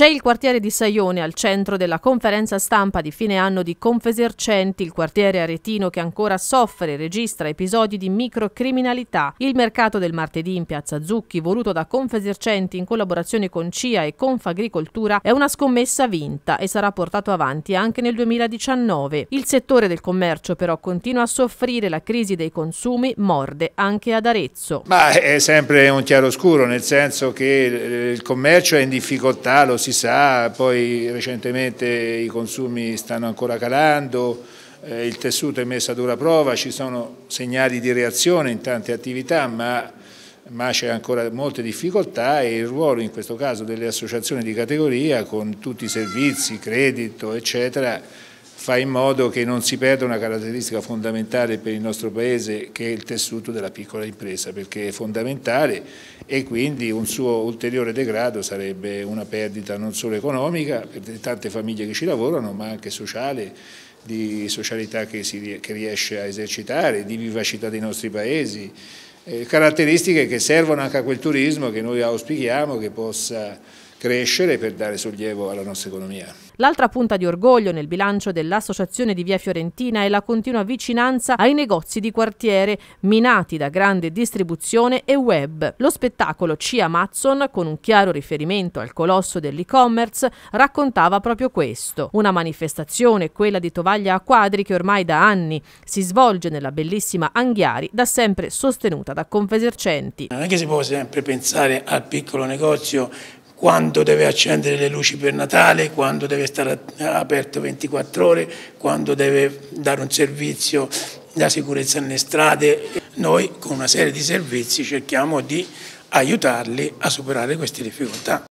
C'è il quartiere di Saione al centro della conferenza stampa di fine anno di Confesercenti, il quartiere aretino che ancora soffre e registra episodi di microcriminalità. Il mercato del martedì in Piazza Zucchi, voluto da Confesercenti in collaborazione con CIA e Confagricoltura, è una scommessa vinta e sarà portato avanti anche nel 2019. Il settore del commercio però continua a soffrire la crisi dei consumi, morde anche ad Arezzo. Ma è sempre un chiaroscuro, nel senso che il commercio è in difficoltà, lo si si sa, poi recentemente i consumi stanno ancora calando, eh, il tessuto è messo a dura prova, ci sono segnali di reazione in tante attività, ma, ma c'è ancora molte difficoltà e il ruolo in questo caso delle associazioni di categoria con tutti i servizi, credito, eccetera, fa in modo che non si perda una caratteristica fondamentale per il nostro Paese che è il tessuto della piccola impresa, perché è fondamentale e quindi un suo ulteriore degrado sarebbe una perdita non solo economica per tante famiglie che ci lavorano, ma anche sociale di socialità che, si, che riesce a esercitare, di vivacità dei nostri paesi, eh, caratteristiche che servono anche a quel turismo che noi auspichiamo che possa crescere per dare sollievo alla nostra economia. L'altra punta di orgoglio nel bilancio dell'Associazione di Via Fiorentina è la continua vicinanza ai negozi di quartiere, minati da grande distribuzione e web. Lo spettacolo Cia Mazzon, con un chiaro riferimento al colosso dell'e-commerce, raccontava proprio questo. Una manifestazione, quella di tovaglia a quadri, che ormai da anni si svolge nella bellissima Anghiari, da sempre sostenuta da Confesercenti. Non è che si può sempre pensare al piccolo negozio quando deve accendere le luci per Natale, quando deve stare aperto 24 ore, quando deve dare un servizio da sicurezza nelle strade. Noi con una serie di servizi cerchiamo di aiutarli a superare queste difficoltà.